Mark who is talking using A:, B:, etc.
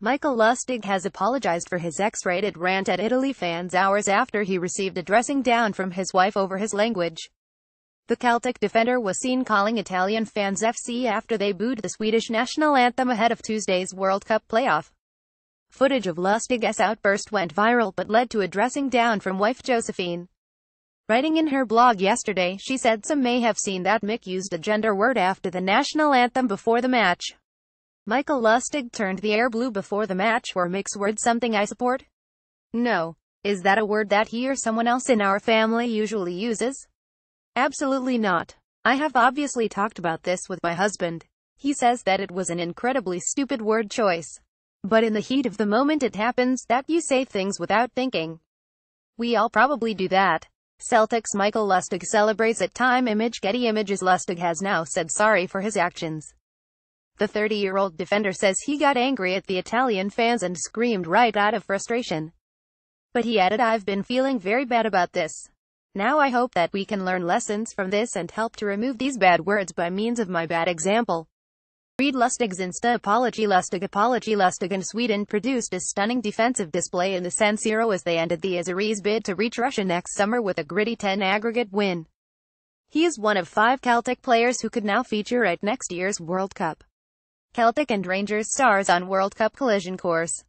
A: Michael Lustig has apologized for his X-rated rant at Italy fans hours after he received a dressing down from his wife over his language. The Celtic defender was seen calling Italian fans FC after they booed the Swedish national anthem ahead of Tuesday's World Cup playoff. Footage of Lustig's outburst went viral but led to a dressing down from wife Josephine. Writing in her blog yesterday, she said some may have seen that Mick used a gender word after the national anthem before the match. Michael Lustig turned the air blue before the match were mixed words something I support? No. Is that a word that he or someone else in our family usually uses? Absolutely not. I have obviously talked about this with my husband. He says that it was an incredibly stupid word choice. But in the heat of the moment it happens that you say things without thinking. We all probably do that. Celtics Michael Lustig celebrates at time image Getty Images Lustig has now said sorry for his actions. The 30-year-old defender says he got angry at the Italian fans and screamed right out of frustration. But he added I've been feeling very bad about this. Now I hope that we can learn lessons from this and help to remove these bad words by means of my bad example. Reed Lustig's Insta apology Lustig apology Lustig Sweden produced a stunning defensive display in the San Siro as they ended the Azeris bid to reach Russia next summer with a gritty 10 aggregate win. He is one of five Celtic players who could now feature at next year's World Cup. Celtic and Rangers stars on World Cup collision course.